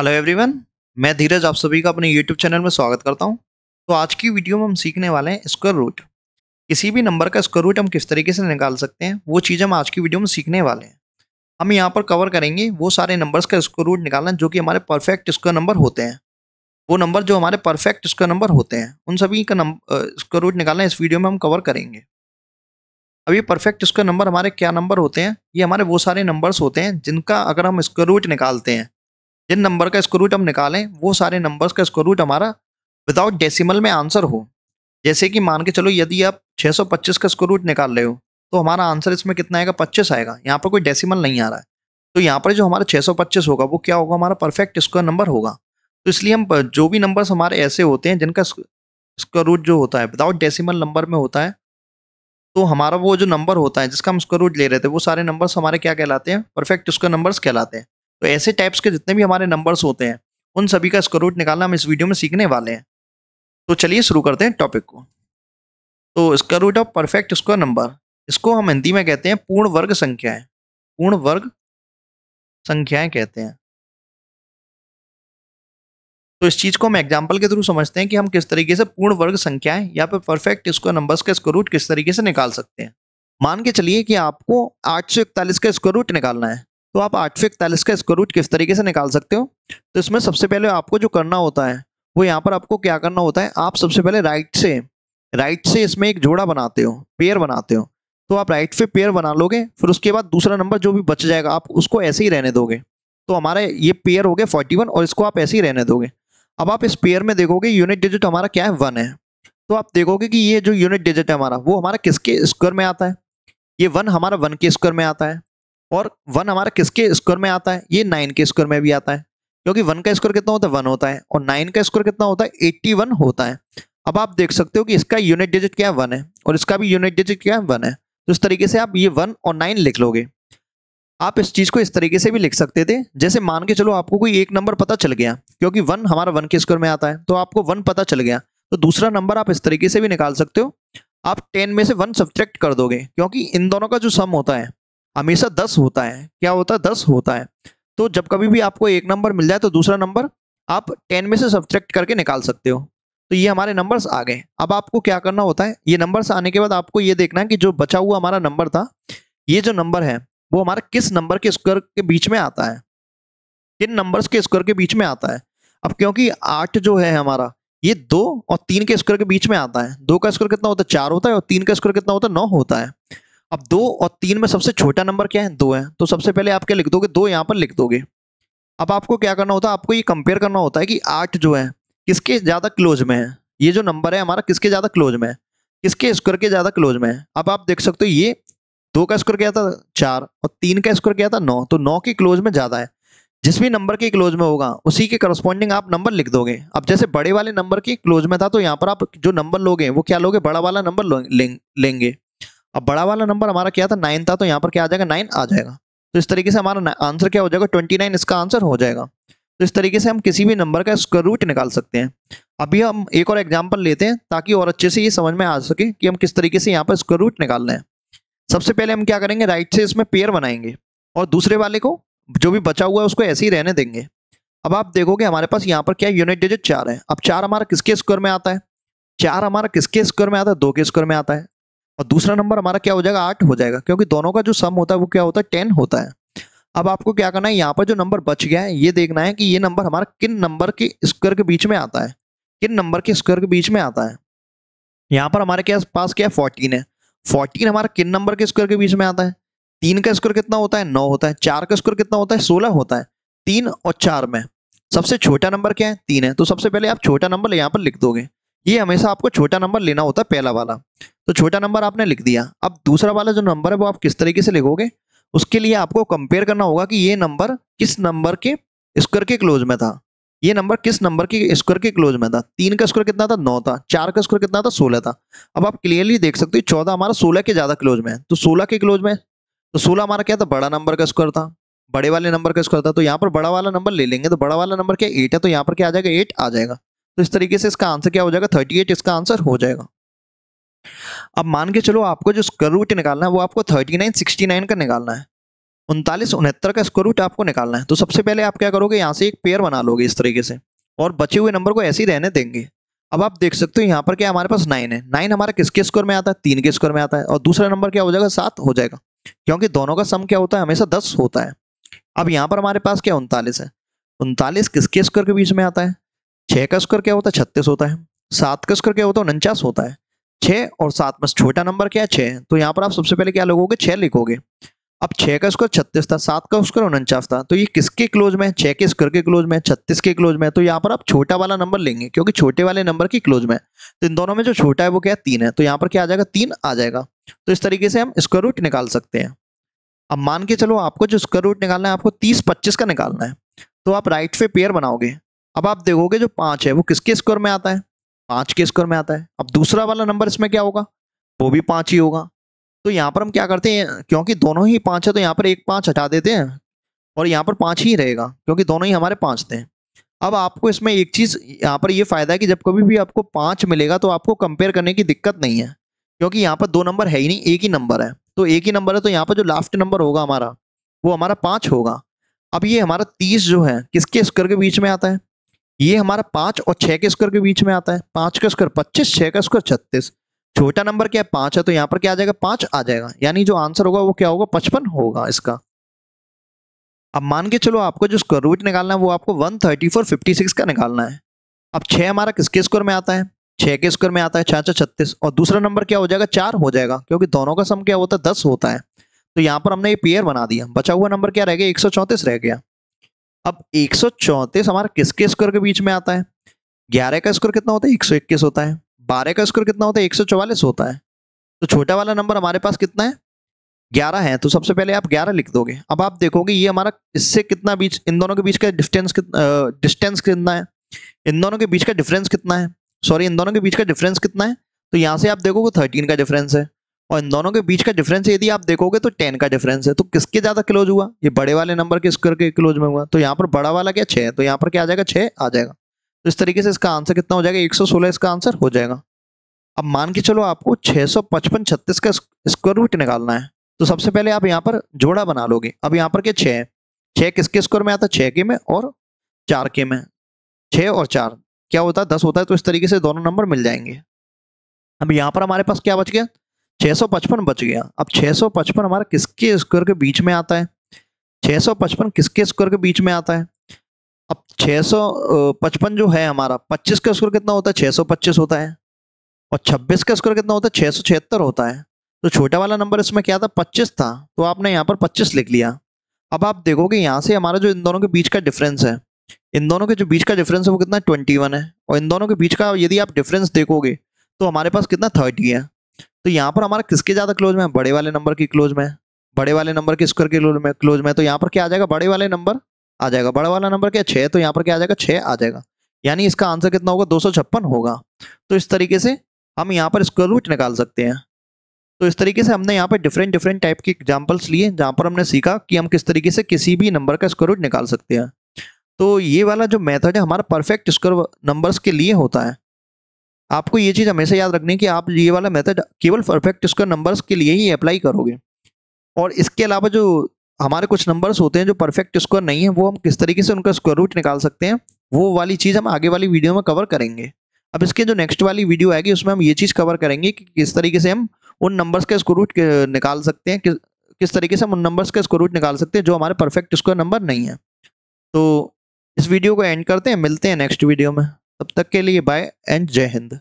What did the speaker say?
hello everyone मैं धीरज आप सभी का अपने यूट्यूब चैनल में स्वागत करता हूं तो आज की वीडियो में हम सीखने वाले हैं स्क्वायर रूट किसी भी नंबर का स्क्वायर रूट हम किस तरीके से निकाल सकते हैं वो चीज़ हम आज की वीडियो में सीखने वाले हैं हम यहाँ पर कवर करेंगे वो सारे नंबर्स का स्क्वायर रूट निकालना जो कि हमारे परफेक्ट स्क्वायर नंबर होते हैं वो नंबर जो हमारे परफेक्ट स्क्वायर नंबर होते हैं उन सभी का स्क्वायर रूट निकालना इस वीडियो में हम कवर करेंगे अब ये परफेक्ट स्क्वायर नंबर हमारे क्या नंबर होते हैं ये हमारे वो सारे नंबर्स होते हैं जिनका अगर हम स्क्वायर रूट निकालते हैं जिन नंबर का स्क्रू रूट हम निकालें वो सारे नंबर्स का स्क्रूट रूट हमारा विदाउट डेसिमल में आंसर हो जैसे कि मान के चलो यदि आप 625 का स्क्रू रूट निकाल रहे हो तो हमारा आंसर इसमें कितना आएगा पच्चीस आएगा यहाँ पर कोई डेसिमल नहीं आ रहा है तो यहाँ पर जो हमारा पच्चीस होगा वो क्या होगा हमारा परफेक्ट स्क्वायर नंबर होगा तो इसलिए हम जो भी नंबर्स हमारे ऐसे होते हैं जिनका स्क्वायर रूट जो होता है विदाउट डेसिमल नंबर में होता है तो हमारा वो जो नंबर होता है जिसका हम स्क्वायर रूट ले रहे थे वो सारे नंबर्स हमारे क्या कहलाते हैं परफेक्ट स्क्वायर नंबर्स कहलाते हैं तो ऐसे टाइप्स के जितने भी हमारे नंबर्स होते हैं उन सभी का स्क्वायर रूट निकालना हम इस वीडियो में सीखने वाले हैं तो चलिए शुरू करते हैं टॉपिक को तो square root of perfect square number इसको हम हिंदी में कहते हैं पूर्ण वर्ग संख्याएं पूर्ण वर्ग संख्याएं कहते हैं तो इस चीज को हम एग्जाम्पल के थ्रू समझते हैं कि हम किस तरीके से पूर्ण वर्ग संख्याएं या फिर परफेक्ट स्क्वायर नंबर्स का स्क्वायर रूट किस तरीके से निकाल सकते हैं मान के चलिए कि आपको आठ सौ इकतालीस का स्क्वायर रूट निकालना है तो आप आठ सौ इकतालीस का स्क्वायर रूट किस तरीके से निकाल सकते हो तो इसमें सबसे पहले आपको जो करना होता है वो यहाँ पर आपको क्या करना होता है आप सबसे पहले राइट से राइट से इसमें एक जोड़ा बनाते हो पेयर बनाते हो तो आप राइट पे पेयर बना लोगे फिर उसके बाद दूसरा नंबर जो भी बच जाएगा आप उसको ऐसे ही रहने दोगे तो हमारा ये पेयर हो गया फोर्टी वन और इसको आप ऐसे ही रहने दोगे अब आप इस पेयर में देखोगे यूनिट डिजिट हमारा क्या है वन है तो आप देखोगे कि ये जो यूनिट डिजिट है हमारा वो हमारा किसके स्क्वायर में आता है ये वन हमारा वन के स्क्वायर में आता है और वन हमारा किसके स्क्वायर में आता है ये नाइन के स्क्वायर में भी आता है क्योंकि वन का स्क्वायर कितना होता है वन होता है और नाइन का स्क्वायर कितना होता है एट्टी वन होता है अब आप देख सकते हो कि इसका यूनिट डिजिट क्या है वन है और इसका भी यूनिट डिजिट क्या है वन है तो इस तरीके से आप ये वन और नाइन लिख लोगे आप इस चीज को इस तरीके से भी लिख सकते थे जैसे मान के चलो आपको कोई एक नंबर पता चल गया क्योंकि वन हमारा वन के स्क्वायर में आता है तो आपको वन पता चल गया तो दूसरा नंबर आप इस तरीके से भी निकाल सकते हो आप टेन में से वन सब्ट्रैक्ट कर दोगे क्योंकि इन दोनों का जो सम होता है हमेशा दस होता है क्या होता है दस होता है तो जब कभी भी आपको एक नंबर मिल जाए तो दूसरा नंबर आप टेन में से सब्जेक्ट करके निकाल सकते हो तो ये हमारे नंबर्स आ गए अब आपको क्या करना होता है ये नंबर्स आने के बाद आपको ये देखना है कि जो बचा हुआ हमारा नंबर था ये जो नंबर है वो हमारा किस नंबर के स्क्वायर के बीच में आता है किन नंबर्स के स्क्वायर के बीच में आता है अब क्योंकि आठ जो है हमारा ये दो और तीन के स्क्वायर के बीच में आता है दो का स्क्वायर कितना होता है चार होता है और तीन का स्क्वायर कितना होता है नौ होता है अब दो और तीन में सबसे छोटा नंबर क्या है दो है तो सबसे पहले आप क्या लिख दोगे दो यहाँ पर लिख दोगे अब आपको क्या करना होता है आपको ये कंपेयर करना होता है कि आठ जो है किसके ज़्यादा क्लोज में है ये जो नंबर है हमारा किसके ज़्यादा क्लोज में है किसके स्क्वायर के ज़्यादा क्लोज में है अब आप देख सकते हो ये दो का स्क्वायर क्या था चार और तीन का स्क्वायर क्या था नौ तो नौ के क्लोज में ज़्यादा है जिस भी नंबर के क्लोज में होगा उसी के करस्पॉन्डिंग आप नंबर लिख दोगे अब जैसे बड़े वाले नंबर के क्लोज में था तो यहाँ पर आप जो नंबर लोगे वो क्या लोगे बड़ा वाला नंबर लेंगे अब बड़ा वाला नंबर हमारा क्या था नाइन था तो यहाँ पर क्या आ जाएगा नाइन आ जाएगा तो इस तरीके से हमारा आंसर क्या हो जाएगा ट्वेंटी नाइन इसका आंसर हो जाएगा तो इस तरीके से हम किसी भी नंबर का स्क्वायर रूट निकाल सकते हैं अभी हम एक और एग्जाम्पल लेते हैं ताकि और अच्छे से ये समझ में आ सके कि हम किस तरीके से यहाँ पर स्क्वायर रूट निकाल रहे हैं सबसे पहले हम क्या करेंगे राइट से इसमें पेयर बनाएंगे और दूसरे वाले को जो भी बचा हुआ है उसको ऐसे ही रहने देंगे अब आप देखोगे हमारे पास यहाँ पर क्या यूनिट डिजिट चार है अब चार हमारा किसके स्क्वायर में आता है चार हमारा किसके स्क्वायर में आता है दो के स्क्वायर में आता है और दूसरा नंबर हमारा क्या हो जाएगा आठ हो जाएगा क्योंकि दोनों का जो सम होता है वो क्या होता है टेन होता है अब आपको क्या करना है यहाँ पर जो नंबर बच गया है ये देखना है कि ये नंबर हमारा किन नंबर के स्क्वायर के बीच में आता है किन नंबर के स्क्वायर के बीच में आता है यहाँ पर हमारे क्या पास क्या है फोर्टीन है फोर्टीन हमारा किन नंबर के स्क्वायर के बीच में आता है तीन का स्क्वायर कितना होता है नौ होता है चार का स्क्वायर कितना होता है सोलह होता है तीन और चार में सबसे छोटा नंबर क्या है तीन है तो सबसे पहले आप छोटा नंबर यहाँ पर लिख दोगे ये हमेशा आपको छोटा नंबर लेना होता है पहला वाला तो छोटा नंबर आपने लिख दिया अब दूसरा वाला जो नंबर है वो आप किस तरीके से लिखोगे उसके लिए आपको कंपेयर करना होगा कि ये नंबर किस नंबर के स्क्वायर के क्लोज में था ये नंबर किस नंबर के स्क्वायर के क्लोज में था तीन का स्क्वायर कितना था नौ था चार का स्क्वायर कितना था सोलह था अब आप क्लियरली देख सकते हो चौदह हमारा सोलह के ज़्यादा क्लोज में है तो सोलह के क्लोज में तो सोलह हमारा क्या था बड़ा नंबर का स्क्वायर था बड़े वाले नंबर का स्क्वायर था तो यहाँ पर बड़ा वाला नंबर ले लेंगे तो बड़ा वाला नंबर क्या एट है तो यहाँ पर क्या आ जाएगा एट आ जाएगा तो इस तरीके से इसका आंसर क्या हो जाएगा थर्टी एट इसका आंसर हो जाएगा अब मान के चलो आपको जो स्क्वायर रूट निकालना है वो आपको थर्टी नाइन सिक्सटी नाइन का निकालना है उनतालीस उनहत्तर का स्क्वायर रूट आपको निकालना है तो सबसे पहले आप क्या करोगे यहाँ से एक पेयर बना लोगे इस तरीके से और बचे हुए नंबर को ऐसे ही रहने देंगे अब आप देख सकते हो यहाँ पर क्या हमारे पास नाइन है नाइन हमारा किसके स्क्वायर में आता है तीन के स्क्वायर में आता है और दूसरा नंबर क्या हो जाएगा सात हो जाएगा क्योंकि दोनों का सम क्या होता है हमेशा दस होता है अब यहाँ पर हमारे पास क्या उनतालीस है उनतालीस किसके स्क्वायर के बीच में आता है छः का स्क्वायर क्या होता है छत्तीस होता है सात का स्क्वायर क्या होता है उनचास होता है छः और सात में छोटा नंबर क्या है छः तो यहाँ पर आप सबसे पहले क्या लिखोगे छः लिखोगे अब छः का स्क्वायर छत्तीस था सात का स्क्वायर उनचास था तो ये किसके क्लोज में है छः के स्क्वायर के क्लोज में छत्तीस के क्लोज में तो यहाँ पर आप छोटा वाला नंबर लेंगे क्योंकि छोटे वाले नंबर के क्लोज में तो इन दोनों में जो छोटा है वो क्या है तीन है तो यहाँ पर क्या आ जाएगा तीन आ जाएगा तो इस तरीके से हम स्क्वायर रूट निकाल सकते हैं अब मान के चलो आपको जो स्क्वायर रूट निकालना है आपको तीस पच्चीस का निकालना है तो आप राइट पे पेयर बनाओगे अब आप देखोगे जो पांच है वो किसके स्क्वायर में आता है पांच के स्क्वायर में आता है अब दूसरा वाला नंबर इसमें क्या होगा वो भी पांच ही होगा तो यहाँ पर हम क्या करते हैं क्योंकि दोनों ही पांच है तो यहाँ पर एक पांच हटा देते हैं और यहाँ पर पांच ही रहेगा क्योंकि दोनों ही हमारे पांच थे अब आपको इसमें एक चीज़ यहाँ पर ये फायदा है कि जब कभी भी आपको पांच मिलेगा तो आपको कंपेयर करने की दिक्कत नहीं है क्योंकि यहाँ पर दो नंबर है ही नहीं एक ही नंबर है तो एक ही नंबर है तो यहाँ पर जो लास्ट नंबर होगा हमारा वो हमारा पाँच होगा अब ये हमारा तीस जो है किसके स्क्वायर के बीच में आता है ये हमारा पांच और छह के स्क्वायर के बीच में आता है पांच का स्क्वायर पच्चीस छह का स्क्वायर छत्तीस छोटा नंबर क्या है पांच है तो यहाँ पर क्या आ जाएगा पांच आ जाएगा यानी जो आंसर होगा वो क्या होगा पचपन होगा इसका अब मान के चलो आपको जो स्क्वायर रूट निकालना है वो आपको one thirty four fifty six का निकालना है अब छह हमारा किसके स्क्वायर में आता है छह के स्क्वायर में आता है छः छः छत्तीस और दूसरा नंबर क्या हो जाएगा चार हो जाएगा क्योंकि दोनों का सम क्या होता है दस होता है तो यहाँ पर हमने ये पेयर बना दिया बचा हुआ नंबर क्या रह गया एक सौ चौंतीस रह गया अब एक हमारा किसके स्क्वायर के बीच में आता है ग्यारह का स्क्वायर कितना होता है एक होता है बारह का स्क्वायर कितना होता है एक होता है तो छोटा वाला नंबर हमारे पास कितना है ग्यारह है तो सबसे पहले आप ग्यारह लिख दोगे अब आप देखोगे ये हमारा इससे कितना बीच इन दोनों के बीच का डिस्टेंस कितना डिस्टेंस कितना है इन दोनों के बीच का डिफरेंस कितना है सॉरी इन दोनों के बीच का डिफरेंस कितना है तो यहाँ से आप देखोगे थर्टीन का डिफरेंस है और इन दोनों के बीच का डिफरेंस यदि आप देखोगे तो टेन का डिफरेंस है तो किसके ज्यादा क्लोज हुआ ये बड़े वाले नंबर के स्क्वायर के क्लोज में हुआ तो यहाँ पर बड़ा वाला क्या छः है तो यहाँ पर क्या आ जाएगा छः आ जाएगा तो इस तरीके से इसका आंसर कितना हो जाएगा सोलह इसका आंसर हो जाएगा अब मान के चलो आपको पचपन छत्तीस का स्क्वायर रूट निकालना है तो सबसे पहले आप यहाँ पर जोड़ा बना लोगे अब यहाँ पर क्या छः है छः किसके स्क्वायर में आता है छः के में और चार के में छः और चार क्या होता है दस होता है तो इस तरीके से दोनों नंबर मिल जाएंगे अब यहाँ पर हमारे पास क्या बच गया 655 बच गया अब 655 हमारा किसके स्क्वायर के बीच में आता है 655 किसके स्क्वायर के बीच में आता है अब 655 जो है हमारा 25 का स्क्वायर कितना होता है 625 होता है और 26 का स्क्वायर कितना होता है 676 होता है तो छोटा वाला नंबर इसमें क्या था 25 था तो आपने यहाँ पर 25 लिख लिया अब आप देखोगे यहाँ से हमारा जो इन दोनों के बीच का डिफरेंस है इन दोनों के जो बीच का डिफरेंस है वो कितना वन है और इन दोनों के बीच का यदि आप डिफरेंस देखोगे तो हमारे पास कितना थर्टी है तो यहाँ पर हमारा किसके ज्यादा क्लोज में बड़े वाले नंबर की क्लोज में बड़े वाले नंबर के स्क्वायर के क्लोज में क्लोज में तो यहाँ पर क्या आ जाएगा बड़े वाले नंबर आ जाएगा बड़ा वाला नंबर क्या छः तो यहाँ पर क्या आ जाएगा छः आ जाएगा यानी इसका आंसर कितना होगा दो होगा तो इस तरीके से हम यहाँ पर स्क्वायर रूट निकाल सकते हैं तो इस तरीके से हमने यहाँ पर डिफरेंट डिफरेंट टाइप के एग्जाम्पल्स लिए जहाँ पर हमने सीखा कि हम किस तरीके से किसी भी नंबर का स्क्वायर रूट निकाल सकते हैं तो ये वाला जो मेथड है हमारा परफेक्ट स्क्वायर नंबर्स के लिए होता है आपको ये चीज़ हमेशा याद रखनी है कि आप ये वाला मेथड केवल परफेक्ट स्क्वायर नंबर्स के लिए ही अप्लाई करोगे और इसके अलावा जो हमारे कुछ नंबर्स होते हैं जो परफेक्ट स्क्वायर नहीं है वो हम किस तरीके से उनका स्क्वायर रूट निकाल सकते हैं वो वाली चीज़ हम आगे वाली वीडियो में कवर करेंगे अब इसके जो नेक्स्ट वाली वीडियो आएगी उसमें हम ये चीज़ कवर करेंगे कि किस तरीके से हम उन नंबर्स का स्क्वायर रूट निकाल सकते हैं कि, किस तरीके से हम उन नंबर्स का स्क्वायर रूट निकाल सकते हैं जो हमारे परफेक्ट स्क्वायर नंबर नहीं है तो इस वीडियो को एंड करते हैं मिलते हैं नेक्स्ट वीडियो में तब तक के लिए बाय एंड जय हिंद